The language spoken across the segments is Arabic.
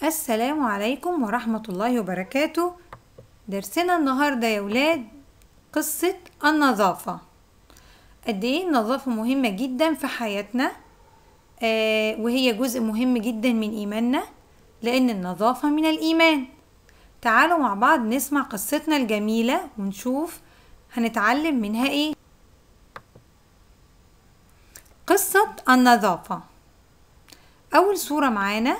السلام عليكم ورحمة الله وبركاته درسنا النهاردة يا ولاد قصة النظافة قد ايه النظافة مهمة جدا في حياتنا آه وهي جزء مهم جدا من إيماننا لأن النظافة من الإيمان تعالوا مع بعض نسمع قصتنا الجميلة ونشوف هنتعلم منها ايه قصة النظافة أول صورة معانا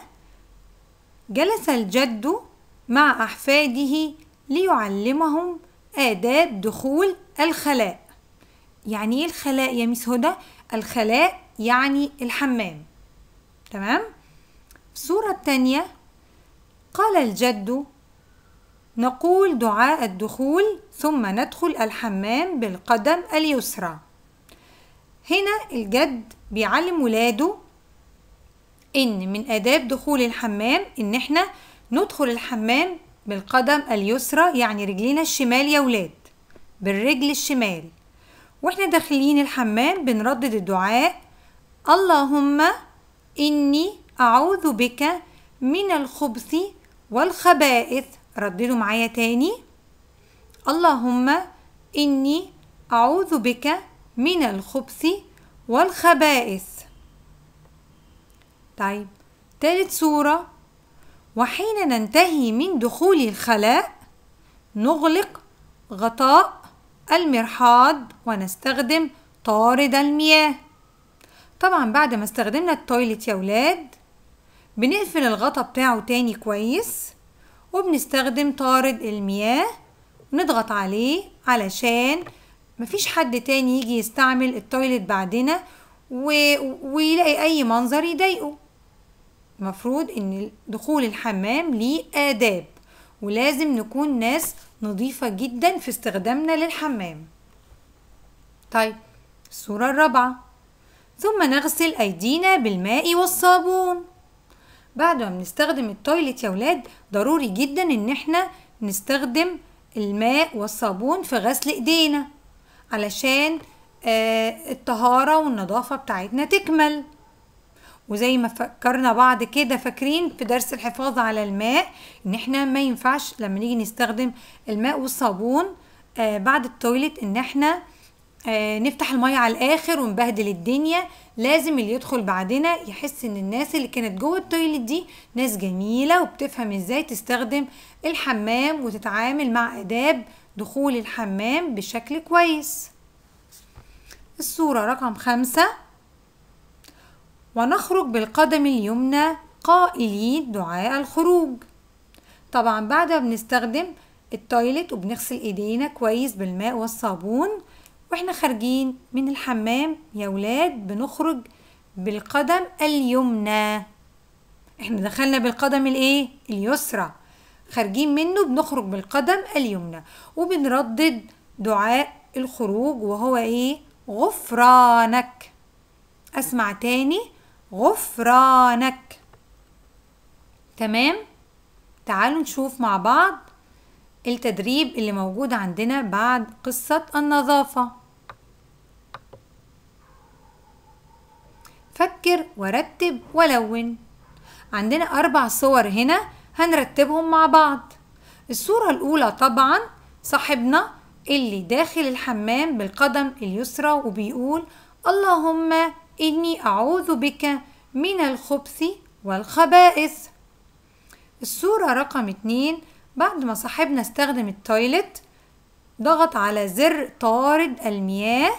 جلس الجد مع أحفاده ليعلمهم آداب دخول الخلاء يعني إيه الخلاء يا ميس هدى؟ الخلاء يعني الحمام تمام؟ الصورة التانية قال الجد نقول دعاء الدخول ثم ندخل الحمام بالقدم اليسرى هنا الجد بيعلم ولاده إن من آداب دخول الحمام إن إحنا ندخل الحمام بالقدم اليسرى يعني رجلينا الشمال يا ولاد بالرجل الشمال واحنا داخلين الحمام بنردد الدعاء اللهم إني أعوذ بك من الخبث والخبائث رددوا معايا تاني اللهم إني أعوذ بك من الخبث والخبائث طيب تالت صورة وحين ننتهي من دخول الخلاء نغلق غطاء المرحاض ونستخدم طارد المياه طبعا بعد ما استخدمنا التويلت يا ولاد بنقفل الغطاء بتاعه تاني كويس وبنستخدم طارد المياه نضغط عليه علشان مفيش حد تاني يجي يستعمل التويلت بعدنا و... ويلاقي اي منظر يضايقه المفروض ان دخول الحمام ليه آداب ولازم نكون ناس نظيفة جدا في استخدامنا للحمام طيب الصورة الرابعة ثم نغسل أيدينا بالماء والصابون بعد ما بنستخدم التويلت يا ولاد ضروري جدا ان احنا نستخدم الماء والصابون في غسل ايدينا علشان آه الطهارة والنظافة بتاعتنا تكمل وزي ما فكرنا بعض كده فاكرين في درس الحفاظ على الماء ان احنا ما ينفعش لما نيجي نستخدم الماء والصابون آه بعد التويلت ان احنا آه نفتح المية على الاخر ونبهدل الدنيا لازم اللي يدخل بعدنا يحس ان الناس اللي كانت جوه التويلت دي ناس جميلة وبتفهم ازاي تستخدم الحمام وتتعامل مع اداب دخول الحمام بشكل كويس الصورة رقم خمسة ونخرج بالقدم اليمنى قائلين دعاء الخروج طبعا بعدها بنستخدم التويلت وبنغسل ايدينا كويس بالماء والصابون واحنا خارجين من الحمام يا ولاد بنخرج بالقدم اليمنى احنا دخلنا بالقدم الايه اليسرى خارجين منه بنخرج بالقدم اليمنى وبنردد دعاء الخروج وهو ايه غفرانك اسمع تاني غفرانك تمام تعالوا نشوف مع بعض التدريب اللي موجود عندنا بعد قصة النظافة فكر ورتب ولون عندنا أربع صور هنا هنرتبهم مع بعض الصورة الأولى طبعا صاحبنا اللي داخل الحمام بالقدم اليسرى وبيقول اللهم إني أعوذ بك من الخبث والخبائث الصورة رقم اتنين بعد ما صاحبنا استخدم التويلت ضغط على زر طارد المياه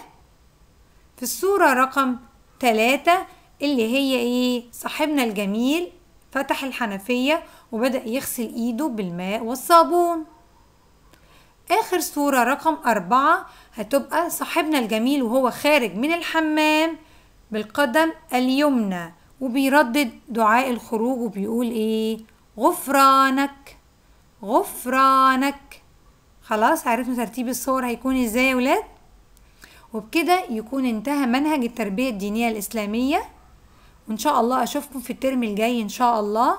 في الصورة رقم تلاتة اللي هي ايه صاحبنا الجميل فتح الحنفية وبدأ يغسل ايده بالماء والصابون آخر صورة رقم أربعة هتبقى صاحبنا الجميل وهو خارج من الحمام بالقدم اليمنى وبيردد دعاء الخروج وبيقول ايه غفرانك غفرانك خلاص عرفنا ترتيب الصور هيكون ازاي يا ولاد وبكده يكون انتهى منهج التربية الدينية الإسلامية وإن شاء الله أشوفكم في الترم الجاي إن شاء الله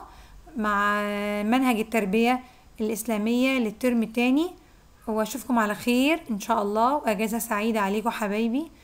مع منهج التربية الإسلامية للترم التاني وأشوفكم على خير إن شاء الله وأجازة سعيدة عليكم حبايبي